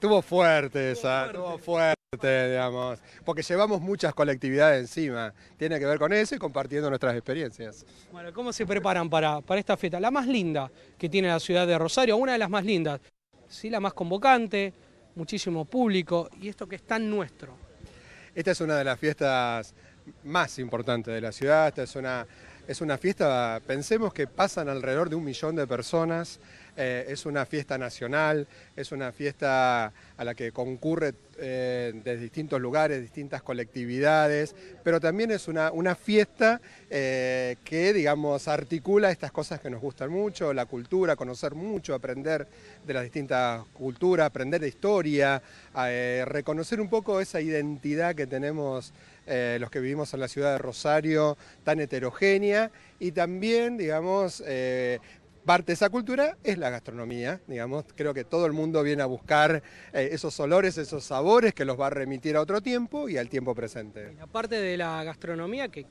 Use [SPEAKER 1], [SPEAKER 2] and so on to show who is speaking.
[SPEAKER 1] tuvo fuerte esa, estuvo fuerte. digamos, porque llevamos muchas colectividades encima. Tiene que ver con eso y compartiendo nuestras experiencias.
[SPEAKER 2] Bueno, ¿cómo se preparan para, para esta fiesta? La más linda que tiene la ciudad de Rosario, una de las más lindas, sí, la más convocante, muchísimo público y esto que es tan nuestro.
[SPEAKER 1] Esta es una de las fiestas más importantes de la ciudad, esta es una es una fiesta, pensemos que pasan alrededor de un millón de personas, eh, es una fiesta nacional, es una fiesta a la que concurre eh, de distintos lugares, distintas colectividades, pero también es una, una fiesta eh, que, digamos, articula estas cosas que nos gustan mucho, la cultura, conocer mucho, aprender de las distintas culturas, aprender de historia, eh, reconocer un poco esa identidad que tenemos los que vivimos en la ciudad de Rosario, tan heterogénea, y también, digamos, parte de esa cultura es la gastronomía, digamos, creo que todo el mundo viene a buscar eh, esos olores, esos sabores que los va a remitir a otro tiempo y al tiempo presente.
[SPEAKER 2] Aparte de la gastronomía, que